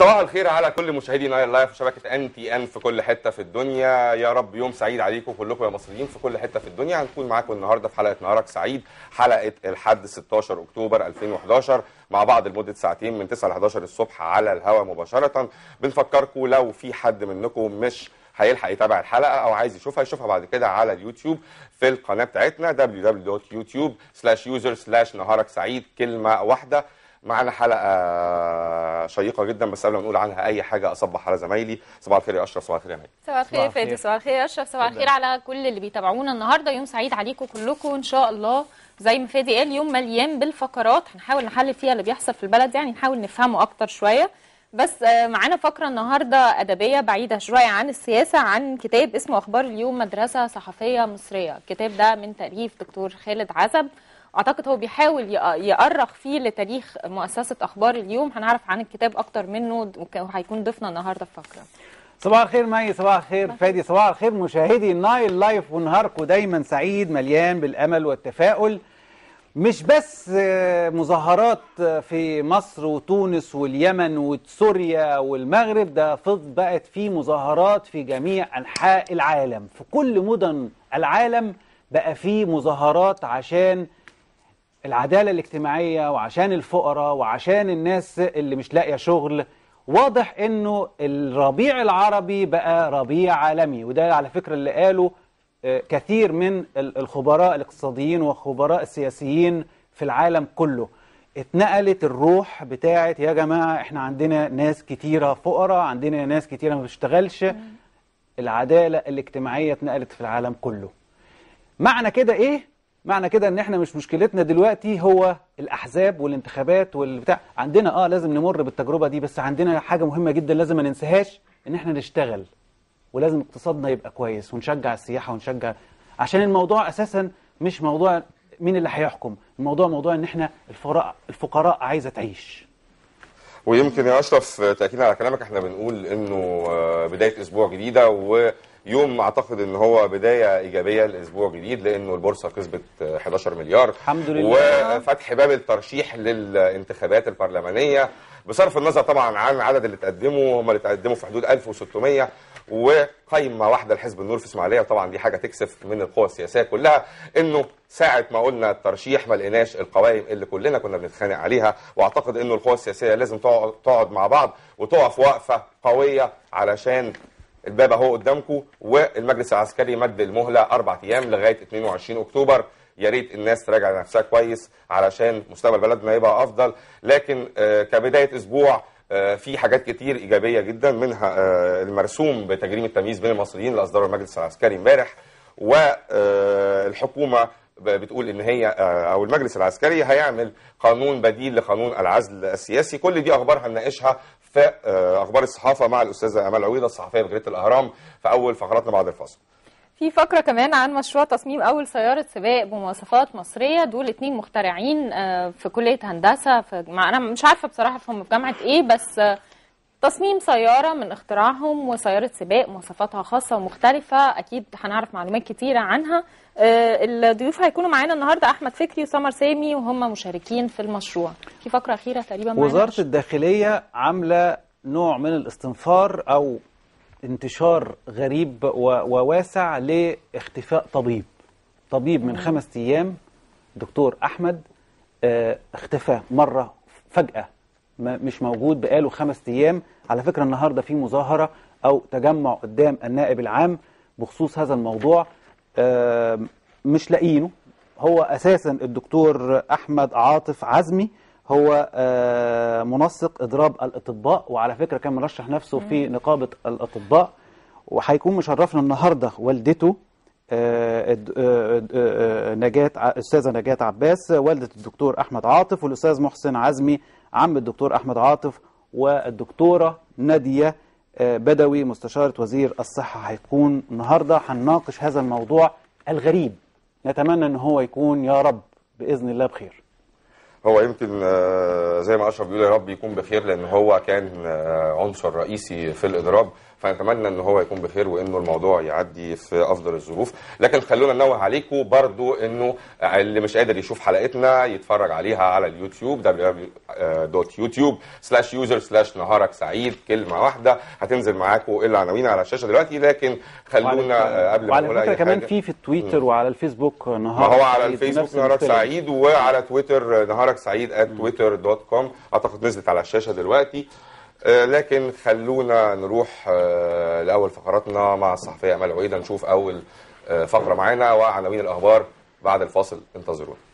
صباح الخير على كل مشاهدينا اللايف لايف وشبكه ان تي ان في كل حته في الدنيا يا رب يوم سعيد عليكم كلكم يا مصريين في كل حته في الدنيا هنكون معاكم النهارده في حلقه نهارك سعيد حلقه الحد 16 اكتوبر 2011 مع بعض لمده ساعتين من 9 ل 11 الصبح على الهواء مباشره بنفكركم لو في حد منكم مش هيلحق يتابع الحلقه او عايز يشوفها يشوفها بعد كده على اليوتيوب في القناه بتاعتنا www.youtube/user/نهارك سعيد كلمه واحده معانا حلقه شيقه جدا بس قبل ما نقول عنها اي حاجه اصبح على زمايلي صباح الخير يا اشرف صباح الخير يا مي صباح الخير يا فادي صباح الخير يا اشرف صباح الخير على كل اللي بيتابعونا النهارده يوم سعيد عليكم كلكم ان شاء الله زي ما فادي قال يوم مليان بالفقرات هنحاول نحلل فيها اللي بيحصل في البلد يعني نحاول نفهمه اكتر شويه بس آه، معانا فقره النهارده ادبيه بعيده شويه عن السياسه عن كتاب اسمه اخبار اليوم مدرسه صحفيه مصريه الكتاب ده من تاليف دكتور خالد عزب اعتقد هو بيحاول يأرخ فيه لتاريخ مؤسسه اخبار اليوم هنعرف عن الكتاب اكتر منه وهيكون ضيفنا النهارده في فقره صباح الخير مي صباح الخير فادي صباح الخير مشاهدي نايل لايف ونهاركم دايما سعيد مليان بالامل والتفاؤل مش بس آه، مظاهرات آه، في مصر وتونس واليمن وسوريا والمغرب ده فض بقت في مظاهرات في جميع انحاء العالم في كل مدن العالم بقى في مظاهرات عشان العدالة الاجتماعية وعشان الفقراء وعشان الناس اللي مش لاقية شغل واضح انه الربيع العربي بقى ربيع عالمي وده على فكرة اللي قاله آه، كثير من الخبراء الاقتصاديين وخبراء السياسيين في العالم كله اتنقلت الروح بتاعت يا جماعة احنا عندنا ناس كتيرة فقراء عندنا ناس كتيرة ما بتشتغلش العدالة الاجتماعية اتنقلت في العالم كله معنى كده ايه معنى كده ان احنا مش مشكلتنا دلوقتي هو الاحزاب والانتخابات والبتاع عندنا اه لازم نمر بالتجربه دي بس عندنا حاجه مهمه جدا لازم ما ننساهاش ان احنا نشتغل ولازم اقتصادنا يبقى كويس ونشجع السياحه ونشجع عشان الموضوع اساسا مش موضوع مين اللي هيحكم الموضوع موضوع ان احنا الفقراء الفقراء عايزه تعيش ويمكن يا اشرف تاكيدا على كلامك احنا بنقول انه آه، بدايه اسبوع جديده و يوم اعتقد ان هو بدايه ايجابيه لاسبوع جديد لانه البورصه كسبت 11 مليار الحمد لله وفتح باب الترشيح للانتخابات البرلمانيه بصرف النظر طبعا عن عدد اللي تقدموا هم اللي تقدموا في حدود 1600 وقايمه واحده لحزب النور في اسماعيليه وطبعا دي حاجه تكسف من القوى السياسيه كلها انه ساعه ما قلنا الترشيح ما لقيناش القوائم اللي كلنا كنا بنتخانق عليها واعتقد انه القوى السياسيه لازم تقعد مع بعض وتقف وقفه قويه علشان الباب اهو قدامكم والمجلس العسكري مد المهله اربع ايام لغايه 22 اكتوبر يا ريت الناس تراجع نفسها كويس علشان مستقبل بلدنا يبقى افضل لكن آه، كبدايه اسبوع آه، في حاجات كتير ايجابيه جدا منها آه، المرسوم بتجريم التمييز بين المصريين اللي اصدره المجلس العسكري امبارح والحكومه بتقول ان هي آه، او المجلس العسكري هيعمل قانون بديل لقانون العزل السياسي كل دي اخبار هنناقشها في آه، اخبار الصحافه مع الاستاذه امال عويضه الصحفيه بجريده الاهرام في اول فقراتنا بعد الفاصل في فقرة كمان عن مشروع تصميم أول سيارة سباق بمواصفات مصرية دول اتنين مخترعين آه، في كلية هندسة في أنا مش عارفة بصراحة هم في جامعة إيه بس تصميم سيارة من اختراعهم وسيارة سباق مواصفاتها خاصة ومختلفة أكيد هنعرف معلومات كتيرة عنها آه، الضيوف هيكونوا معانا النهاردة أحمد فكري وسمر سامي وهم مشاركين في المشروع في فقرة أخيرة تقريبا وزارة الداخلية عاملة نوع من الاستنفار أو انتشار غريب وواسع لاختفاء طبيب طبيب من خمس أيام دكتور أحمد آه، اختفى مرة فجأة مش موجود بقاله خمس أيام على فكرة النهاردة في مظاهرة أو تجمع قدام النائب العام بخصوص هذا الموضوع مش لاقيينه هو أساسا الدكتور أحمد عاطف عزمي هو منسق إضراب الأطباء وعلى فكرة كان مرشح نفسه في نقابة الأطباء وهيكون مشرفنا النهاردة والدته آه، آه، آه، نجاة استاذه نجاة عباس والده الدكتور احمد عاطف والاستاذ محسن عزمي عم الدكتور احمد عاطف والدكتوره ناديه بدوي مستشاره وزير الصحه هيكون النهارده هنناقش هذا الموضوع الغريب نتمنى ان هو يكون يا رب باذن الله بخير هو يمكن آه، زي ما اشرف بيقول يا رب يكون بخير لان هو كان آه، عنصر رئيسي في الاضراب فنتمنى ان هو يكون بخير وانه الموضوع يعدي في افضل الظروف لكن خلونا ننوه عليكم برضو انه اللي مش قادر يشوف حلقتنا يتفرج عليها على اليوتيوب دوت يوتيوب سلاش يوزر سلاش نهارك سعيد كلمه واحده هتنزل معاكم العناوين على الشاشه دلوقتي لكن خلونا آه، قبل ما نقول اي حاجه كمان في في التويتر وعلى الفيسبوك نهارك ما هو على الفيسبوك نهارك سعيد وعلى تويتر نهارك مبارك سعيد دوت كوم اعتقد نزلت على الشاشه دلوقتي آه، لكن خلونا نروح آه، لاول فقراتنا مع الصحفيه امال عويده نشوف اول آه، فقره معانا وعناوين الاخبار بعد الفاصل انتظرونا